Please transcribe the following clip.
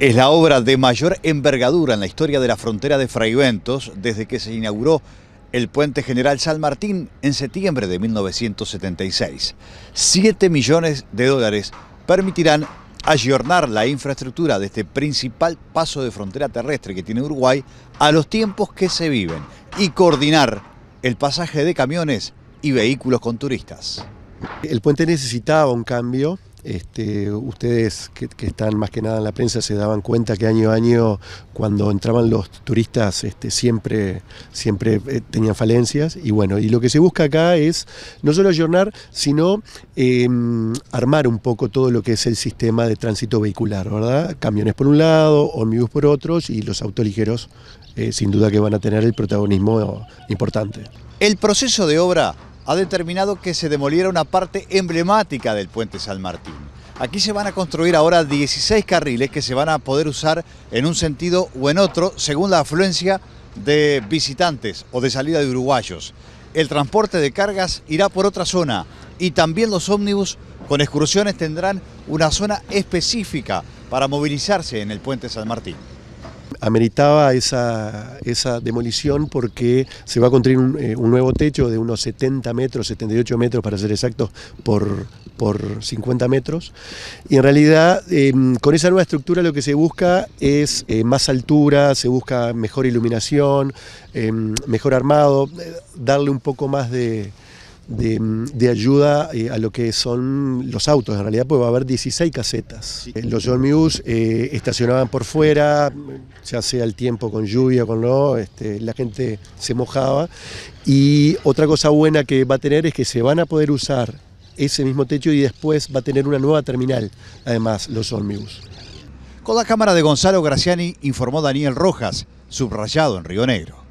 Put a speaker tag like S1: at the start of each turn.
S1: Es la obra de mayor envergadura en la historia de la frontera de Fraiventos desde que se inauguró el puente general San Martín en septiembre de 1976. Siete millones de dólares permitirán ayornar la infraestructura de este principal paso de frontera terrestre que tiene Uruguay a los tiempos que se viven y coordinar el pasaje de camiones y vehículos con turistas. El
S2: puente necesitaba un cambio este, ustedes que, están más que nada en la prensa se daban cuenta que año a año cuando entraban los turistas este, siempre, siempre eh, tenían falencias y bueno, y lo que se busca acá es no solo ayornar, sino em, armar un poco todo lo que es el sistema de tránsito vehicular, ¿verdad? Camiones por un lado, ómnibus por otros y los autoligeros eh, sin duda que van a tener el protagonismo importante.
S1: El proceso de obra ha determinado que se demoliera una parte emblemática del puente San Martín. Aquí se van a construir ahora 16 carriles que se van a poder usar en un sentido o en otro según la afluencia de visitantes o de salida de uruguayos. El transporte de cargas irá por otra zona y también los ómnibus con excursiones tendrán una zona específica para movilizarse en el puente San Martín
S2: ameritaba esa, demolición porque se va a construir un, eh, nuevo techo de unos 70 metros, 78 metros para ser exactos, por, por 50 metros. Y en realidad em, con esa nueva estructura lo que se busca es eh, más altura, se busca mejor iluminación, em, mejor armado, eh, darle un poco más de de, ayuda eh, a lo que son los autos. En realidad, pues va a haber 16 casetas. Eh, los John eh, estacionaban por fuera, ya sea el tiempo con lluvia o con no, este, la gente se mojaba. Y otra cosa buena que va a tener es que se van a poder usar ese mismo
S1: techo y después va a tener una nueva terminal, además, los ómnibus. Con la cámara de Gonzalo Graciani informó Daniel Rojas, subrayado en Río Negro.